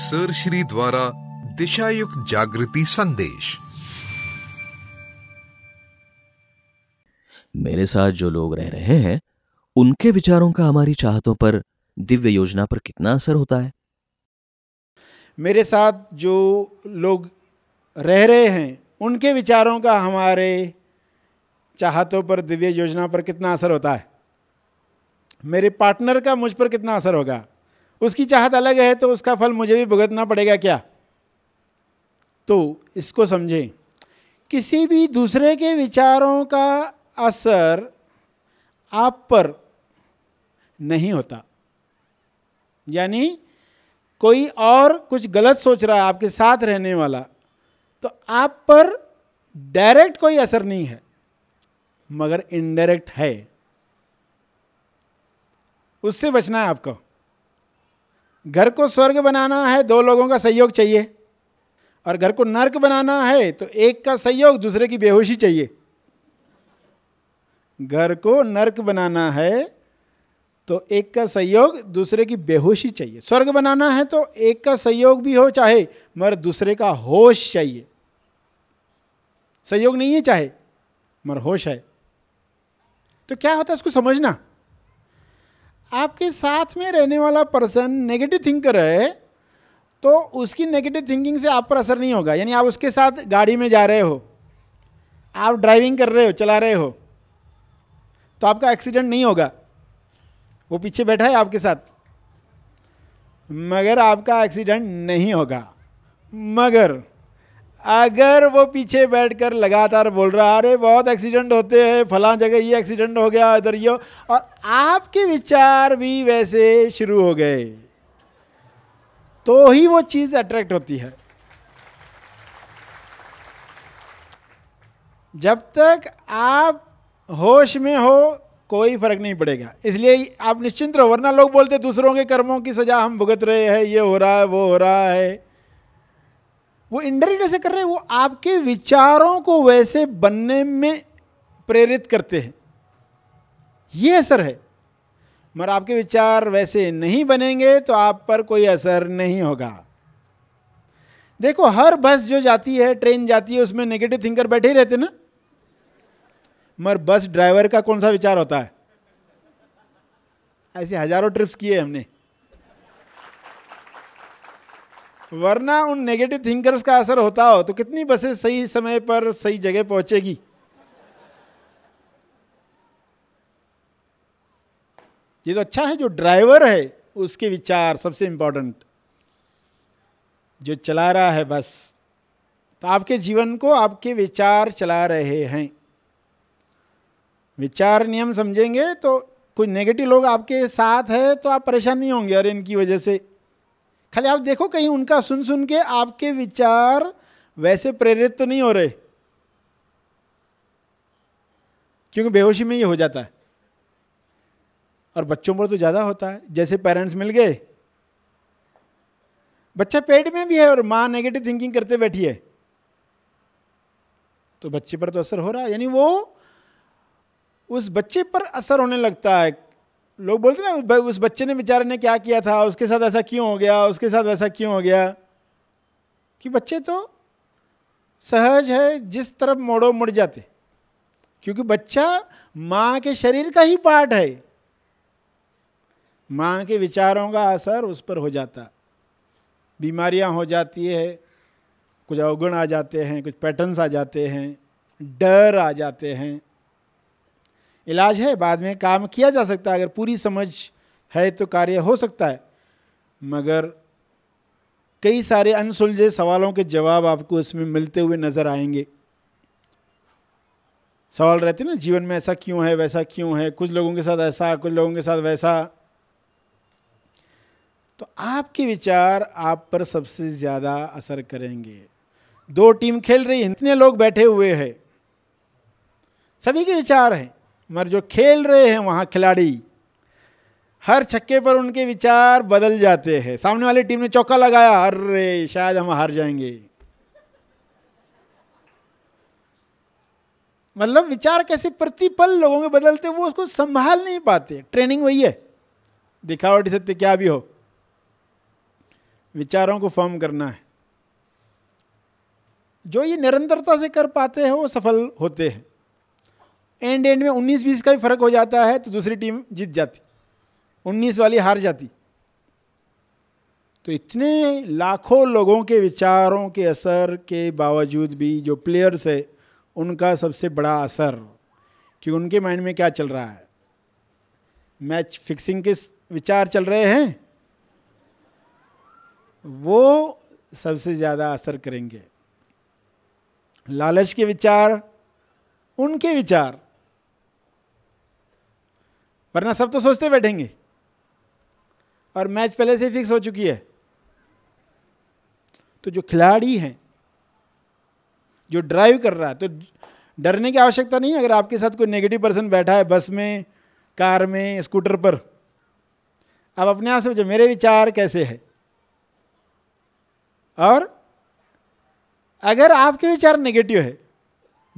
श्री द्वारा दिशायुक्त जागृति संदेश मेरे साथ जो लोग रह रहे हैं उनके विचारों का हमारी चाहतों पर दिव्य योजना पर कितना असर होता है मेरे साथ जो लोग रह रहे हैं उनके विचारों का हमारे चाहतों पर दिव्य योजना पर कितना असर होता है मेरे पार्टनर का मुझ पर कितना असर होगा उसकी चाहत अलग है तो उसका फल मुझे भी भुगतना पड़ेगा क्या तो इसको समझें किसी भी दूसरे के विचारों का असर आप पर नहीं होता यानी कोई और कुछ गलत सोच रहा है आपके साथ रहने वाला तो आप पर डायरेक्ट कोई असर नहीं है मगर इनडायरेक्ट है उससे बचना है आपको घर को स्वर्ग बनाना है दो लोगों का सहयोग चाहिए और घर को नर्क बनाना है तो एक का सहयोग दूसरे की बेहोशी चाहिए घर को नर्क बनाना है तो एक का सहयोग दूसरे की बेहोशी चाहिए स्वर्ग बनाना है तो एक का सहयोग भी हो चाहे मगर दूसरे का होश चाहिए सहयोग नहीं है चाहे मगर होश है तो क्या होता है उसको समझना आपके साथ में रहने वाला पर्सन नेगेटिव थिंकर है तो उसकी नेगेटिव थिंकिंग से आप पर असर नहीं होगा यानी आप उसके साथ गाड़ी में जा रहे हो आप ड्राइविंग कर रहे हो चला रहे हो तो आपका एक्सीडेंट नहीं होगा वो पीछे बैठा है आपके साथ मगर आपका एक्सीडेंट नहीं होगा मगर अगर वो पीछे बैठकर लगातार बोल रहा है अरे बहुत एक्सीडेंट होते हैं फला जगह ये एक्सीडेंट हो गया इधर ये और आपके विचार भी वैसे शुरू हो गए तो ही वो चीज़ अट्रैक्ट होती है जब तक आप होश में हो कोई फर्क नहीं पड़ेगा इसलिए आप निश्चिंत रहो वरना लोग बोलते दूसरों के कर्मों की सजा हम भुगत रहे हैं ये हो रहा है वो हो रहा है वो इंडायरेक्ट ऐसे कर रहे हैं वो आपके विचारों को वैसे बनने में प्रेरित करते हैं ये असर है मगर आपके विचार वैसे नहीं बनेंगे तो आप पर कोई असर नहीं होगा देखो हर बस जो जाती है ट्रेन जाती है उसमें नेगेटिव थिंकर बैठे ही रहते ना मगर बस ड्राइवर का कौन सा विचार होता है ऐसे हजारों ट्रिप्स किए हमने वरना उन नेगेटिव थिंकर्स का असर होता हो तो कितनी बसें सही समय पर सही जगह पहुंचेगी ये तो अच्छा है जो ड्राइवर है उसके विचार सबसे इम्पोर्टेंट जो चला रहा है बस तो आपके जीवन को आपके विचार चला रहे हैं विचार नियम समझेंगे तो कोई नेगेटिव लोग आपके साथ है तो आप परेशान नहीं होंगे अरे इनकी वजह से खाली आप देखो कहीं उनका सुन सुन के आपके विचार वैसे प्रेरित तो नहीं हो रहे क्योंकि बेहोशी में ये हो जाता है और बच्चों पर तो ज़्यादा होता है जैसे पेरेंट्स मिल गए बच्चा पेट में भी है और माँ नेगेटिव थिंकिंग करते बैठी है तो बच्चे पर तो असर हो रहा है यानी वो उस बच्चे पर असर होने लगता है लोग बोलते ना उस बच्चे ने बेचारे ने क्या किया था उसके साथ ऐसा क्यों हो गया उसके साथ वैसा क्यों हो गया कि बच्चे तो सहज है जिस तरफ मोड़ो मुड़ जाते क्योंकि बच्चा माँ के शरीर का ही पार्ट है माँ के विचारों का असर उस पर हो जाता बीमारियाँ हो जाती है कुछ अवगुण आ जाते हैं कुछ पैटर्न्स आ जाते हैं डर आ जाते हैं इलाज है बाद में काम किया जा सकता है अगर पूरी समझ है तो कार्य हो सकता है मगर कई सारे अनसुलझे सवालों के जवाब आपको इसमें मिलते हुए नज़र आएंगे सवाल रहते ना जीवन में ऐसा क्यों है वैसा क्यों है कुछ लोगों के साथ ऐसा कुछ लोगों के साथ वैसा तो आपके विचार आप पर सबसे ज़्यादा असर करेंगे दो टीम खेल रही है इतने लोग बैठे हुए हैं सभी के विचार हैं मगर जो खेल रहे हैं वहाँ खिलाड़ी हर छक्के पर उनके विचार बदल जाते हैं सामने वाली टीम ने चौका लगाया अरे शायद हम हार जाएंगे मतलब विचार कैसे प्रतिपल लोगों के बदलते वो उसको संभाल नहीं पाते ट्रेनिंग वही है दिखावटी सत्य क्या भी हो विचारों को फॉर्म करना है जो ये निरंतरता से कर पाते हैं वो सफल होते हैं एंड एंड में उन्नीस बीस का भी फर्क हो जाता है तो दूसरी टीम जीत जाती उन्नीस वाली हार जाती तो इतने लाखों लोगों के विचारों के असर के बावजूद भी जो प्लेयर्स है उनका सबसे बड़ा असर कि उनके माइंड में क्या चल रहा है मैच फिक्सिंग के विचार चल रहे हैं वो सबसे ज़्यादा असर करेंगे लालच के विचार उनके विचार वरना सब तो सोचते बैठेंगे और मैच पहले से फिक्स हो चुकी है तो जो खिलाड़ी हैं जो ड्राइव कर रहा है तो डरने की आवश्यकता नहीं है अगर आपके साथ कोई नेगेटिव पर्सन बैठा है बस में कार में स्कूटर पर आप अपने आप से पूछो मेरे विचार कैसे है और अगर आपके विचार नेगेटिव है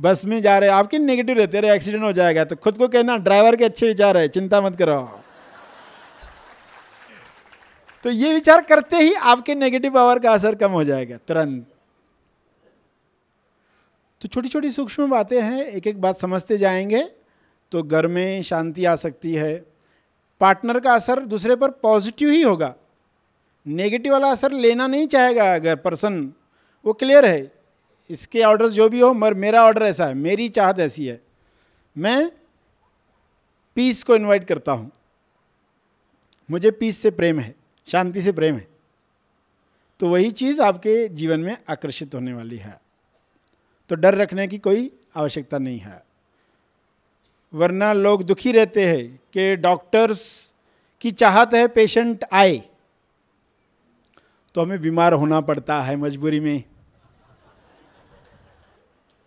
बस में जा रहे आपके नेगेटिव रहते अरे एक्सीडेंट हो जाएगा तो खुद को कहना ड्राइवर के अच्छे विचार है चिंता मत करो तो ये विचार करते ही आपके नेगेटिव पावर का असर कम हो जाएगा तुरंत तो छोटी छोटी सूक्ष्म बातें हैं एक एक बात समझते जाएंगे तो घर में शांति आ सकती है पार्टनर का असर दूसरे पर पॉजिटिव ही होगा नेगेटिव वाला असर लेना नहीं चाहेगा अगर पर्सन वो क्लियर है इसके ऑर्डर जो भी हो मगर मेरा ऑर्डर ऐसा है मेरी चाहत ऐसी है मैं पीस को इनवाइट करता हूँ मुझे पीस से प्रेम है शांति से प्रेम है तो वही चीज़ आपके जीवन में आकर्षित होने वाली है तो डर रखने की कोई आवश्यकता नहीं है वरना लोग दुखी रहते हैं कि डॉक्टर्स की चाहत है पेशेंट आए तो हमें बीमार होना पड़ता है मजबूरी में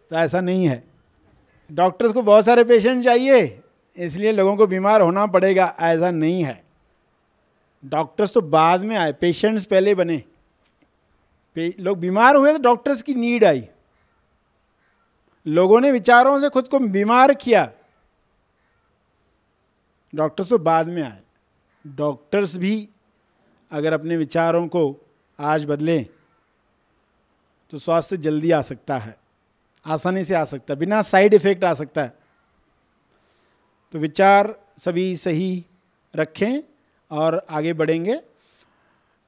तो ऐसा नहीं है डॉक्टर्स को बहुत सारे पेशेंट चाहिए इसलिए लोगों को बीमार होना पड़ेगा ऐसा नहीं है डॉक्टर्स तो बाद में आए पेशेंट्स पहले बने पे, लोग बीमार हुए तो डॉक्टर्स की नीड आई लोगों ने विचारों से खुद को बीमार किया डॉक्टर्स तो बाद में आए डॉक्टर्स भी अगर अपने विचारों को आज बदलें तो स्वास्थ्य जल्दी आ सकता है आसानी से आ सकता है बिना साइड इफेक्ट आ सकता है तो विचार सभी सही रखें और आगे बढ़ेंगे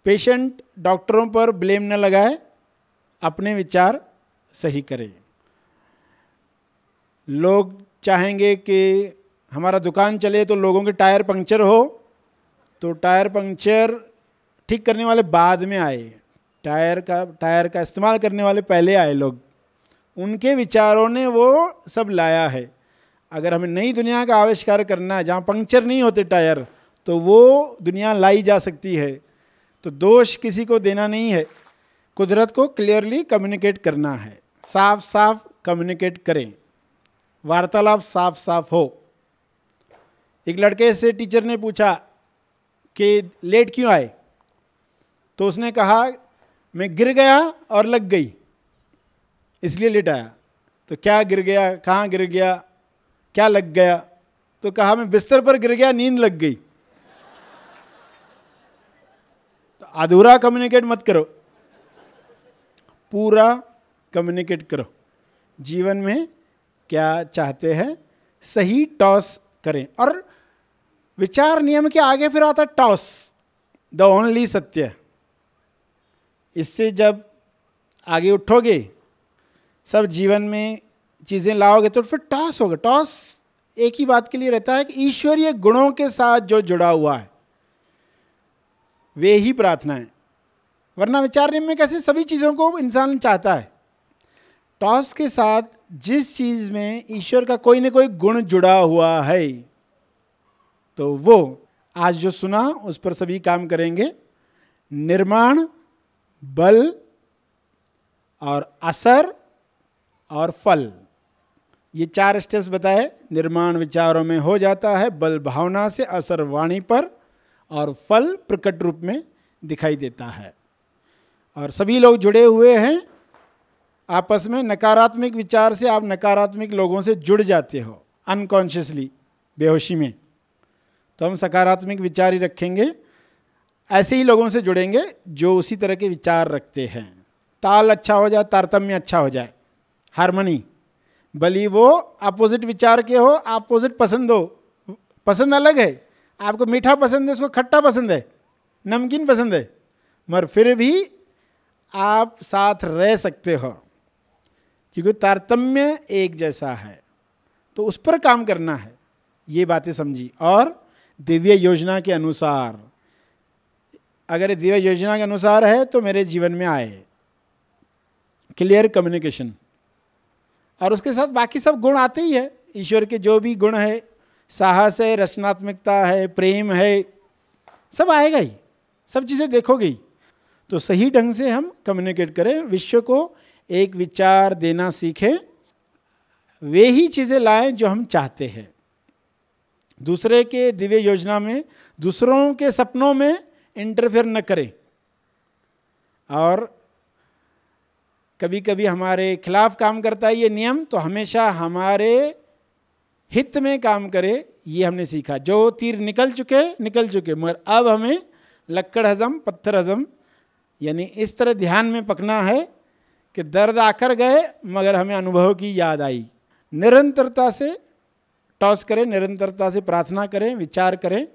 पेशेंट डॉक्टरों पर ब्लेम न लगाए अपने विचार सही करें लोग चाहेंगे कि हमारा दुकान चले तो लोगों के टायर पंक्चर हो तो टायर पंक्चर ठीक करने वाले बाद में आए टायर का टायर का इस्तेमाल करने वाले पहले आए लोग उनके विचारों ने वो सब लाया है अगर हमें नई दुनिया का आविष्कार करना है जहाँ पंक्चर नहीं होते टायर तो वो दुनिया लाई जा सकती है तो दोष किसी को देना नहीं है कुदरत को क्लियरली कम्युनिकेट करना है साफ साफ कम्युनिकेट करें वार्तालाप साफ साफ हो एक लड़के से टीचर ने पूछा कि लेट क्यों आए तो उसने कहा मैं गिर गया और लग गई इसलिए लेट आया तो क्या गिर गया कहाँ गिर गया क्या लग गया तो कहा मैं बिस्तर पर गिर गया नींद लग गई तो अधूरा कम्युनिकेट मत करो पूरा कम्युनिकेट करो जीवन में क्या चाहते हैं सही टॉस करें और विचार नियम के आगे फिर आता टॉस द ओनली सत्य इससे जब आगे उठोगे सब जीवन में चीज़ें लाओगे तो फिर टॉस होगा टॉस एक ही बात के लिए रहता है कि ईश्वरीय गुणों के साथ जो जुड़ा हुआ है वे ही प्रार्थना है वरना विचार में कैसे सभी चीज़ों को इंसान चाहता है टॉस के साथ जिस चीज़ में ईश्वर का कोई ना कोई गुण जुड़ा हुआ है तो वो आज जो सुना उस पर सभी काम करेंगे निर्माण बल और असर और फल ये चार स्टेप्स बताए निर्माण विचारों में हो जाता है बल भावना से असर वाणी पर और फल प्रकट रूप में दिखाई देता है और सभी लोग जुड़े हुए हैं आपस में नकारात्मक विचार से आप नकारात्मक लोगों से जुड़ जाते हो अनकॉन्शियसली बेहोशी में तो हम सकारात्मक विचार ही रखेंगे ऐसे ही लोगों से जुड़ेंगे जो उसी तरह के विचार रखते हैं ताल अच्छा हो जाए तारतम्य अच्छा हो जाए हारमोनी भली वो अपोजिट विचार के हो अपोजिट पसंद हो पसंद अलग है आपको मीठा पसंद है उसको खट्टा पसंद है नमकीन पसंद है मगर फिर भी आप साथ रह सकते हो क्योंकि तारतम्य एक जैसा है तो उस पर काम करना है ये बातें समझी और दिव्य योजना के अनुसार अगर दिव्य योजना के अनुसार है तो मेरे जीवन में आए क्लियर कम्युनिकेशन और उसके साथ बाकी सब गुण आते ही है ईश्वर के जो भी गुण है साहस है रचनात्मकता है प्रेम है सब आएगा ही सब चीज़ें देखोगे ही तो सही ढंग से हम कम्युनिकेट करें विश्व को एक विचार देना सीखें वे ही चीज़ें लाएं जो हम चाहते हैं दूसरे के दिव्य योजना में दूसरों के सपनों में इंटरफेयर न करें और कभी कभी हमारे खिलाफ काम करता है ये नियम तो हमेशा हमारे हित में काम करे ये हमने सीखा जो तीर निकल चुके निकल चुके मगर अब हमें लक्कड़ हजम पत्थर हजम यानी इस तरह ध्यान में पकना है कि दर्द आकर गए मगर हमें अनुभव की याद आई निरंतरता से टॉस करें निरंतरता से प्रार्थना करें विचार करें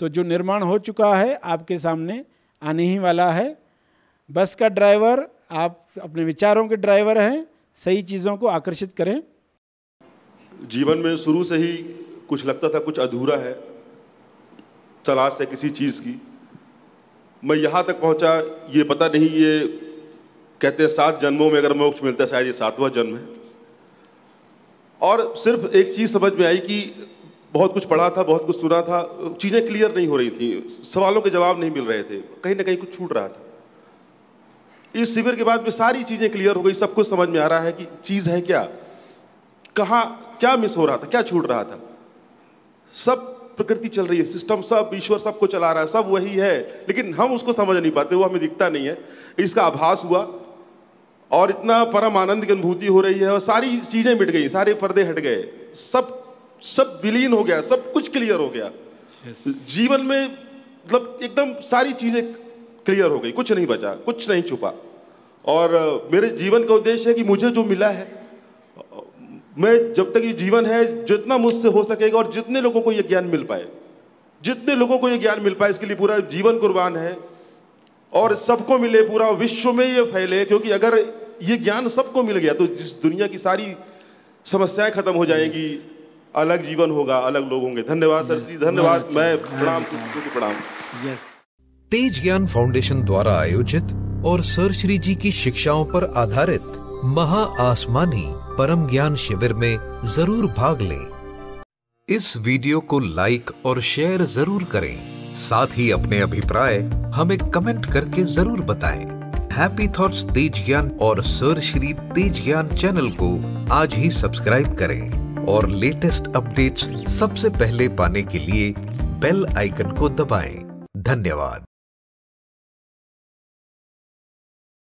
तो जो निर्माण हो चुका है आपके सामने आने ही वाला है बस का ड्राइवर आप अपने विचारों के ड्राइवर हैं सही चीज़ों को आकर्षित करें जीवन में शुरू से ही कुछ लगता था कुछ अधूरा है तलाश है किसी चीज़ की मैं यहाँ तक पहुँचा ये पता नहीं ये कहते हैं सात जन्मों में अगर मोक्ष मिलता है शायद ये सातवां जन्म है और सिर्फ एक चीज़ समझ में आई कि बहुत कुछ पढ़ा था बहुत कुछ सुना था चीज़ें क्लियर नहीं हो रही थी सवालों के जवाब नहीं मिल रहे थे कहीं ना कहीं कुछ छूट रहा था इस शिविर के बाद में सारी चीज़ें क्लियर हो गई सब कुछ समझ में आ रहा है कि चीज़ है क्या कहा क्या मिस हो रहा था क्या छूट रहा था सब प्रकृति चल रही है सिस्टम सब ईश्वर सबको चला रहा है सब वही है लेकिन हम उसको समझ नहीं पाते वो हमें दिखता नहीं है इसका आभास हुआ और इतना परम आनंद की अनुभूति हो रही है और सारी चीज़ें मिट गई सारे पर्दे हट गए सब सब विलीन हो गया सब कुछ क्लियर हो गया yes. जीवन में मतलब एकदम सारी चीज़ें क्लियर हो गई कुछ नहीं बचा कुछ नहीं छुपा और मेरे जीवन का उद्देश्य है कि मुझे जो मिला है मैं जब तक ये जीवन है जितना मुझसे हो सकेगा और जितने लोगों को ये ज्ञान मिल पाए जितने लोगों को ये ज्ञान मिल पाए इसके लिए पूरा जीवन कुर्बान है और सबको मिले पूरा विश्व में ये फैले क्योंकि अगर ये ज्ञान सबको मिल गया तो जिस दुनिया की सारी समस्याएं खत्म हो जाएंगी अलग जीवन होगा अलग लोग होंगे धन्यवाद सर श्री धन्यवाद मैं प्रणाम प्रणाम तेज ज्ञान फाउंडेशन द्वारा आयोजित और सर श्री जी की शिक्षाओं पर आधारित महा आसमानी परम ज्ञान शिविर में जरूर भाग लें। इस वीडियो को लाइक और शेयर जरूर करें साथ ही अपने अभिप्राय हमें कमेंट करके जरूर बताएं। हैप्पी थॉट्स तेज ज्ञान और सर श्री तेज ज्ञान चैनल को आज ही सब्सक्राइब करें और लेटेस्ट अपडेट्स सबसे पहले पाने के लिए बेल आइकन को दबाएं। धन्यवाद